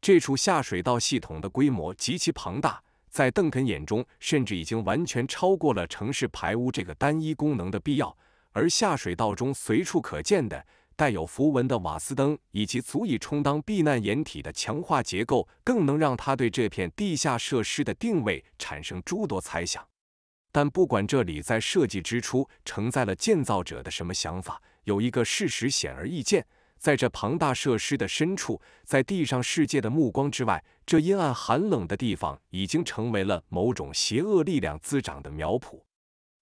这处下水道系统的规模极其庞大，在邓肯眼中，甚至已经完全超过了城市排污这个单一功能的必要。而下水道中随处可见的带有符文的瓦斯灯，以及足以充当避难掩体的强化结构，更能让他对这片地下设施的定位产生诸多猜想。但不管这里在设计之初承载了建造者的什么想法，有一个事实显而易见。在这庞大设施的深处，在地上世界的目光之外，这阴暗寒冷的地方已经成为了某种邪恶力量滋长的苗圃。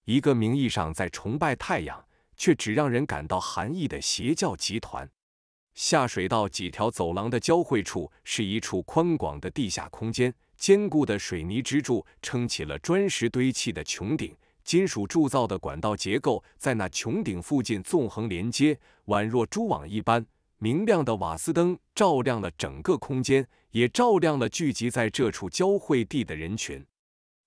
一个名义上在崇拜太阳，却只让人感到寒意的邪教集团。下水道几条走廊的交汇处，是一处宽广的地下空间。坚固的水泥支柱撑起了砖石堆砌的穹顶。金属铸造的管道结构在那穹顶附近纵横连接，宛若蛛网一般。明亮的瓦斯灯照亮了整个空间，也照亮了聚集在这处交汇地的人群。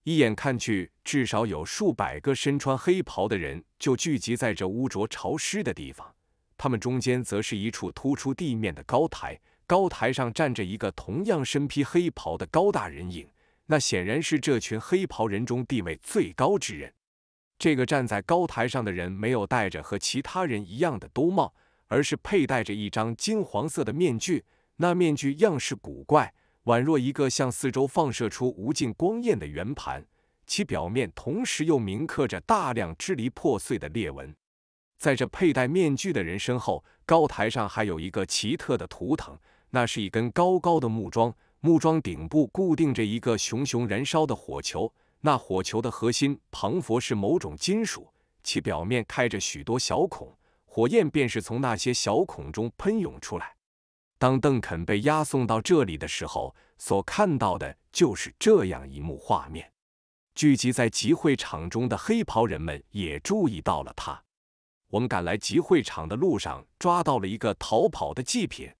一眼看去，至少有数百个身穿黑袍的人就聚集在这污浊潮湿的地方。他们中间则是一处突出地面的高台，高台上站着一个同样身披黑袍的高大人影，那显然是这群黑袍人中地位最高之人。这个站在高台上的人没有戴着和其他人一样的兜帽，而是佩戴着一张金黄色的面具。那面具样式古怪，宛若一个向四周放射出无尽光焰的圆盘，其表面同时又铭刻着大量支离破碎的裂纹。在这佩戴面具的人身后，高台上还有一个奇特的图腾，那是一根高高的木桩，木桩顶部固定着一个熊熊燃烧的火球。那火球的核心庞佛是某种金属，其表面开着许多小孔，火焰便是从那些小孔中喷涌出来。当邓肯被押送到这里的时候，所看到的就是这样一幕画面。聚集在集会场中的黑袍人们也注意到了他。我们赶来集会场的路上，抓到了一个逃跑的祭品。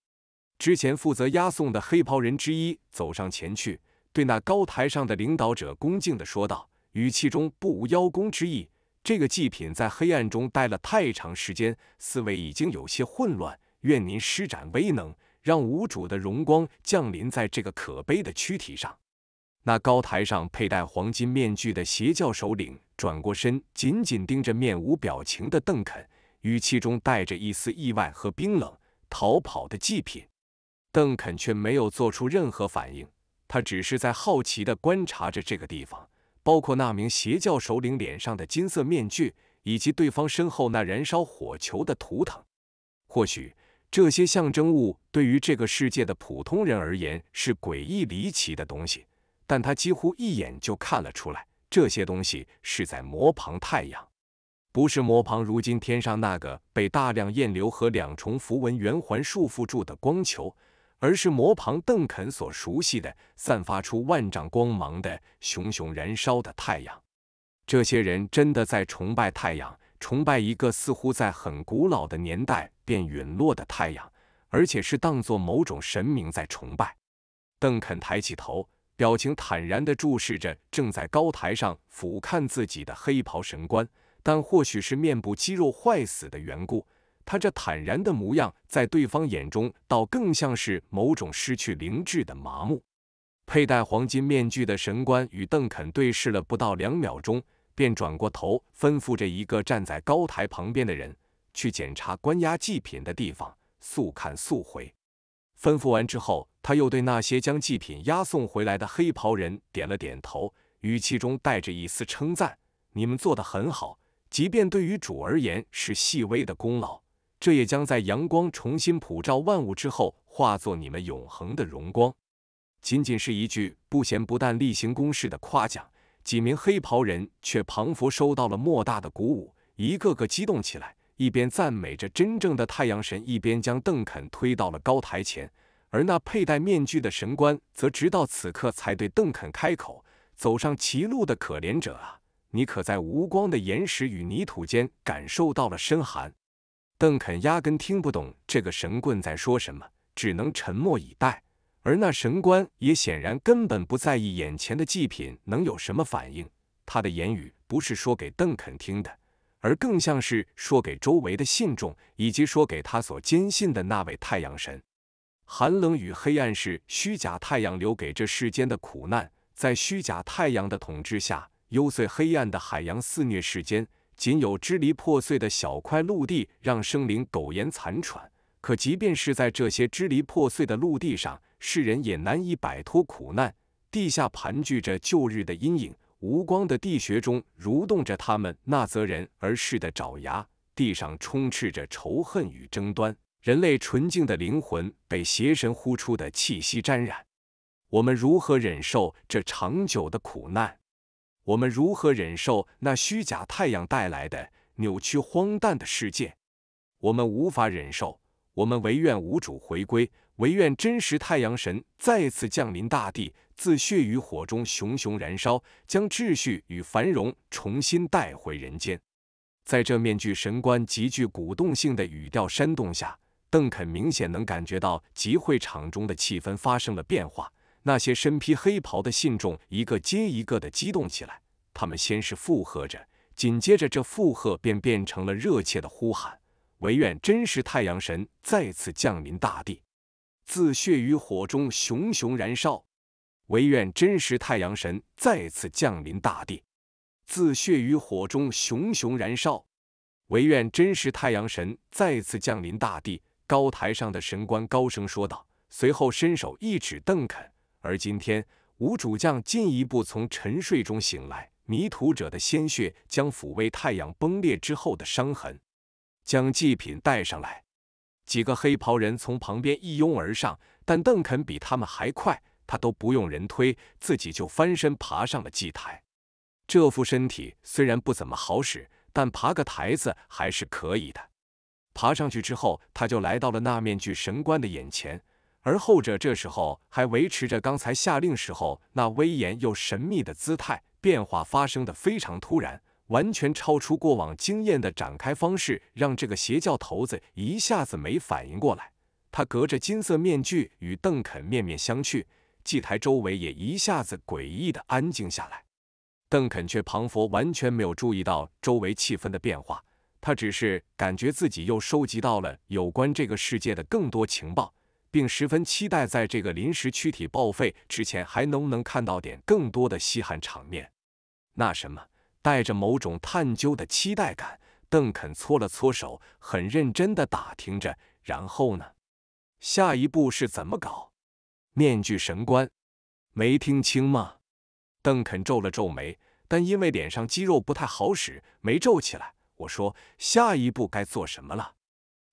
之前负责押送的黑袍人之一走上前去。对那高台上的领导者恭敬地说道，语气中不无邀功之意。这个祭品在黑暗中待了太长时间，思维已经有些混乱。愿您施展威能，让无主的荣光降临在这个可悲的躯体上。那高台上佩戴黄金面具的邪教首领转过身，紧紧盯着面无表情的邓肯，语气中带着一丝意外和冰冷。逃跑的祭品，邓肯却没有做出任何反应。他只是在好奇地观察着这个地方，包括那名邪教首领脸上的金色面具，以及对方身后那燃烧火球的图腾。或许这些象征物对于这个世界的普通人而言是诡异离奇的东西，但他几乎一眼就看了出来，这些东西是在魔旁太阳，不是魔旁如今天上那个被大量焰流和两重符文圆环束缚住的光球。而是魔旁邓肯所熟悉的、散发出万丈光芒的、熊熊燃烧的太阳。这些人真的在崇拜太阳，崇拜一个似乎在很古老的年代便陨落的太阳，而且是当作某种神明在崇拜。邓肯抬起头，表情坦然地注视着正在高台上俯瞰自己的黑袍神官，但或许是面部肌肉坏死的缘故。他这坦然的模样，在对方眼中倒更像是某种失去灵智的麻木。佩戴黄金面具的神官与邓肯对视了不到两秒钟，便转过头，吩咐着一个站在高台旁边的人去检查关押祭品的地方，速看速回。吩咐完之后，他又对那些将祭品押送回来的黑袍人点了点头，语气中带着一丝称赞：“你们做得很好，即便对于主而言是细微的功劳。”这也将在阳光重新普照万物之后，化作你们永恒的荣光。仅仅是一句不咸不淡例行公事的夸奖，几名黑袍人却仿佛收到了莫大的鼓舞，一个个激动起来，一边赞美着真正的太阳神，一边将邓肯推到了高台前。而那佩戴面具的神官，则直到此刻才对邓肯开口：“走上歧路的可怜者啊，你可在无光的岩石与泥土间感受到了深寒？”邓肯压根听不懂这个神棍在说什么，只能沉默以待。而那神官也显然根本不在意眼前的祭品能有什么反应。他的言语不是说给邓肯听的，而更像是说给周围的信众，以及说给他所坚信的那位太阳神。寒冷与黑暗是虚假太阳留给这世间的苦难。在虚假太阳的统治下，幽邃黑暗的海洋肆虐世间。仅有支离破碎的小块陆地让生灵苟延残喘，可即便是在这些支离破碎的陆地上，世人也难以摆脱苦难。地下盘踞着旧日的阴影，无光的地穴中蠕动着他们那则人而世的爪牙。地上充斥着仇恨与争端，人类纯净的灵魂被邪神呼出的气息沾染。我们如何忍受这长久的苦难？我们如何忍受那虚假太阳带来的扭曲、荒诞的世界？我们无法忍受。我们唯愿无主回归，唯愿真实太阳神再次降临大地，自血与火中熊熊燃烧，将秩序与繁荣重新带回人间。在这面具神官极具鼓动性的语调煽动下，邓肯明显能感觉到集会场中的气氛发生了变化。那些身披黑袍的信众一个接一个的激动起来，他们先是附和着，紧接着这附和便变成了热切的呼喊：“唯愿真实太阳神再次降临大地，自血与火中熊熊燃烧！”“唯愿真实太阳神再次降临大地，自血与火中熊熊燃烧！”“唯愿真实太阳神再次降临大地。”高台上的神官高声说道，随后伸手一指邓肯。而今天，吴主将进一步从沉睡中醒来。迷途者的鲜血将抚慰太阳崩裂之后的伤痕。将祭品带上来。几个黑袍人从旁边一拥而上，但邓肯比他们还快。他都不用人推，自己就翻身爬上了祭台。这副身体虽然不怎么好使，但爬个台子还是可以的。爬上去之后，他就来到了那面具神官的眼前。而后者这时候还维持着刚才下令时候那威严又神秘的姿态，变化发生的非常突然，完全超出过往经验的展开方式，让这个邪教头子一下子没反应过来。他隔着金色面具与邓肯面面相觑，祭台周围也一下子诡异的安静下来。邓肯却庞佛完全没有注意到周围气氛的变化，他只是感觉自己又收集到了有关这个世界的更多情报。并十分期待，在这个临时躯体报废之前，还能不能看到点更多的稀罕场面？那什么，带着某种探究的期待感，邓肯搓了搓手，很认真地打听着。然后呢？下一步是怎么搞？面具神官，没听清吗？邓肯皱了皱眉，但因为脸上肌肉不太好使，没皱起来。我说，下一步该做什么了？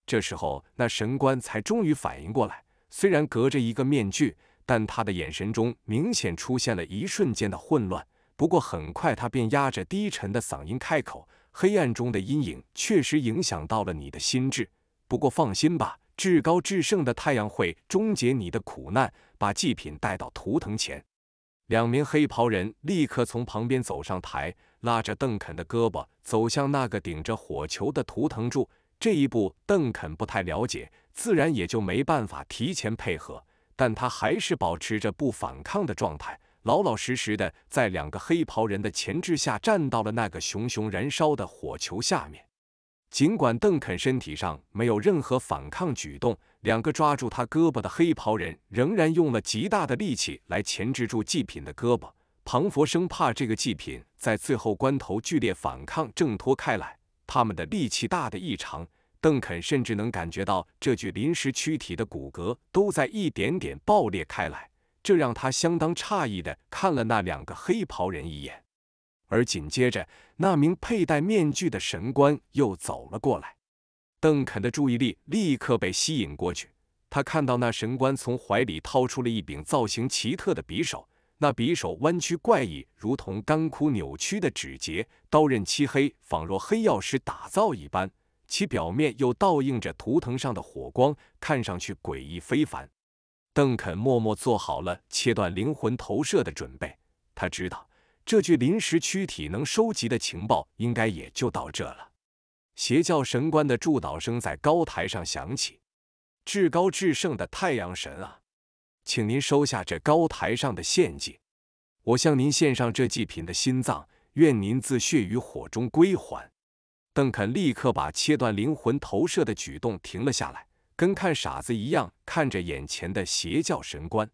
这时候，那神官才终于反应过来。虽然隔着一个面具，但他的眼神中明显出现了一瞬间的混乱。不过很快，他便压着低沉的嗓音开口：“黑暗中的阴影确实影响到了你的心智，不过放心吧，至高至圣的太阳会终结你的苦难，把祭品带到图腾前。”两名黑袍人立刻从旁边走上台，拉着邓肯的胳膊走向那个顶着火球的图腾柱。这一步邓肯不太了解，自然也就没办法提前配合。但他还是保持着不反抗的状态，老老实实的在两个黑袍人的钳制下站到了那个熊熊燃烧的火球下面。尽管邓肯身体上没有任何反抗举动，两个抓住他胳膊的黑袍人仍然用了极大的力气来钳制住祭品的胳膊。庞佛生怕这个祭品在最后关头剧烈反抗挣脱开来。他们的力气大的异常，邓肯甚至能感觉到这具临时躯体的骨骼都在一点点爆裂开来，这让他相当诧异的看了那两个黑袍人一眼。而紧接着，那名佩戴面具的神官又走了过来，邓肯的注意力立刻被吸引过去，他看到那神官从怀里掏出了一柄造型奇特的匕首。那匕首弯曲怪异，如同干枯扭曲的指节；刀刃漆黑，仿若黑曜石打造一般，其表面又倒映着图腾上的火光，看上去诡异非凡。邓肯默默做好了切断灵魂投射的准备，他知道这具临时躯体能收集的情报，应该也就到这了。邪教神官的祝祷声在高台上响起：“至高至圣的太阳神啊！”请您收下这高台上的献祭，我向您献上这祭品的心脏，愿您自血与火中归还。邓肯立刻把切断灵魂投射的举动停了下来，跟看傻子一样看着眼前的邪教神官。